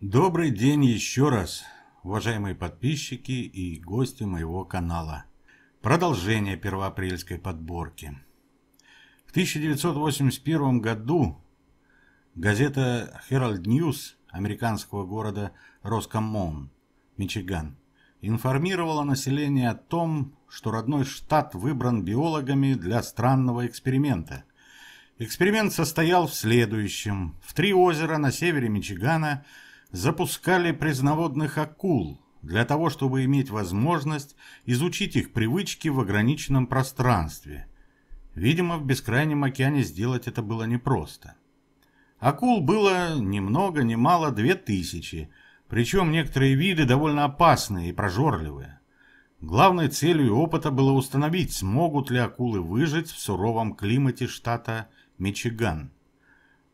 Добрый день еще раз, уважаемые подписчики и гости моего канала. Продолжение первоапрельской подборки. В 1981 году газета Herald News американского города Роскоммон, Мичиган, информировала население о том, что родной штат выбран биологами для странного эксперимента. Эксперимент состоял в следующем. В три озера на севере Мичигана – запускали признаводных акул для того, чтобы иметь возможность изучить их привычки в ограниченном пространстве. Видимо, в бескрайнем океане сделать это было непросто. Акул было ни много ни мало две тысячи, причем некоторые виды довольно опасные и прожорливые. Главной целью опыта было установить, смогут ли акулы выжить в суровом климате штата Мичиган.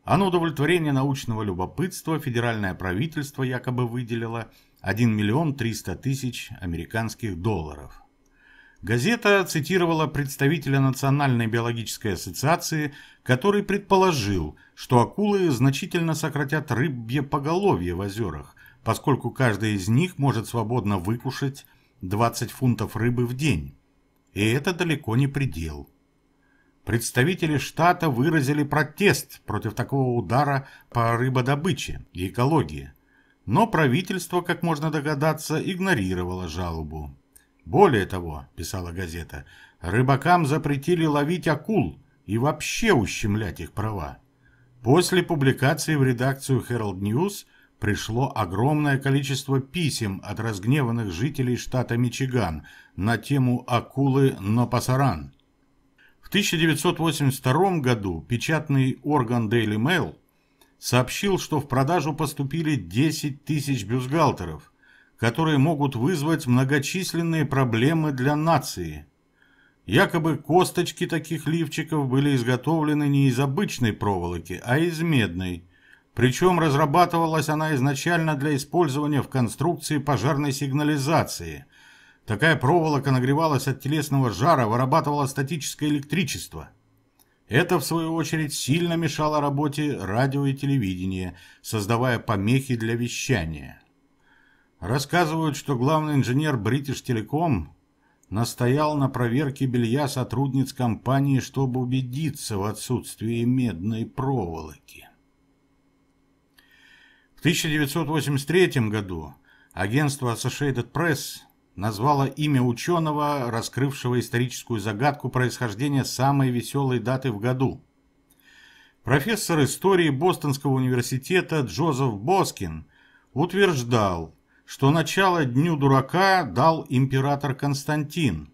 А на удовлетворение научного любопытства федеральное правительство якобы выделило 1 миллион 300 тысяч американских долларов. Газета цитировала представителя Национальной биологической ассоциации, который предположил, что акулы значительно сократят рыбье поголовье в озерах, поскольку каждый из них может свободно выкушать 20 фунтов рыбы в день. И это далеко не предел. Представители штата выразили протест против такого удара по рыбодобыче и экологии, но правительство, как можно догадаться, игнорировало жалобу. Более того, писала газета, рыбакам запретили ловить акул и вообще ущемлять их права. После публикации в редакцию Herald News пришло огромное количество писем от разгневанных жителей штата Мичиган на тему акулы Нопасаран – в 1982 году печатный орган Daily Mail сообщил, что в продажу поступили 10 тысяч бюстгальтеров, которые могут вызвать многочисленные проблемы для нации. Якобы косточки таких лифчиков были изготовлены не из обычной проволоки, а из медной, причем разрабатывалась она изначально для использования в конструкции пожарной сигнализации, Такая проволока нагревалась от телесного жара, вырабатывала статическое электричество. Это, в свою очередь, сильно мешало работе радио и телевидения, создавая помехи для вещания. Рассказывают, что главный инженер British Telecom настоял на проверке белья сотрудниц компании, чтобы убедиться в отсутствии медной проволоки. В 1983 году агентство Associated Press назвала имя ученого, раскрывшего историческую загадку происхождения самой веселой даты в году. Профессор истории Бостонского университета Джозеф Боскин утверждал, что начало Дню Дурака дал император Константин.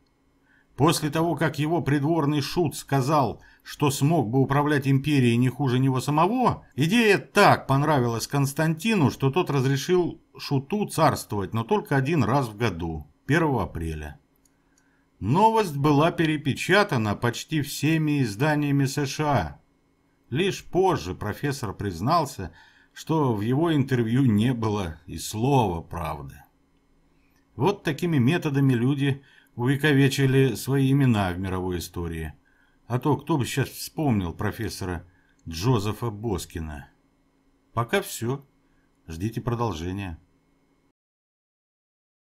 После того, как его придворный шут сказал, что смог бы управлять империей не хуже него самого, идея так понравилась Константину, что тот разрешил шуту царствовать, но только один раз в году, 1 апреля. Новость была перепечатана почти всеми изданиями США. Лишь позже профессор признался, что в его интервью не было и слова правды. Вот такими методами люди увековечили свои имена в мировой истории. А то кто бы сейчас вспомнил профессора Джозефа Боскина. Пока все. Ждите продолжения.